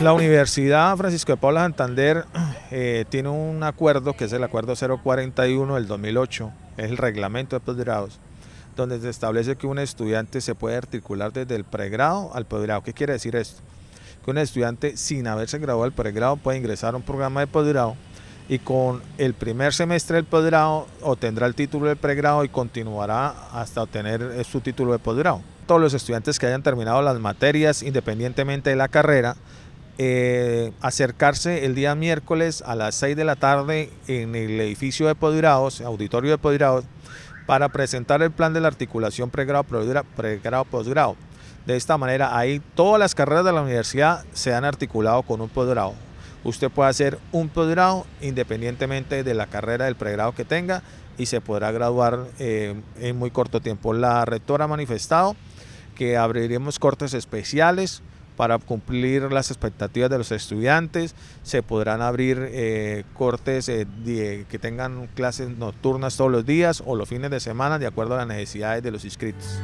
La Universidad Francisco de Paula Santander eh, tiene un acuerdo que es el acuerdo 041 del 2008, es el reglamento de posgrados, donde se establece que un estudiante se puede articular desde el pregrado al posgrado. ¿Qué quiere decir esto? Que un estudiante sin haberse graduado del pregrado puede ingresar a un programa de posgrado y con el primer semestre del posgrado obtendrá el título de pregrado y continuará hasta obtener eh, su título de posgrado. Todos los estudiantes que hayan terminado las materias independientemente de la carrera eh, acercarse el día miércoles a las 6 de la tarde en el edificio de Podirados, auditorio de Podirados, para presentar el plan de la articulación pregrado-posgrado. De esta manera, ahí todas las carreras de la universidad se han articulado con un posgrado. Usted puede hacer un posgrado independientemente de la carrera del pregrado que tenga y se podrá graduar eh, en muy corto tiempo. La rectora ha manifestado que abriremos cortes especiales para cumplir las expectativas de los estudiantes. Se podrán abrir eh, cortes eh, eh, que tengan clases nocturnas todos los días o los fines de semana de acuerdo a las necesidades de los inscritos.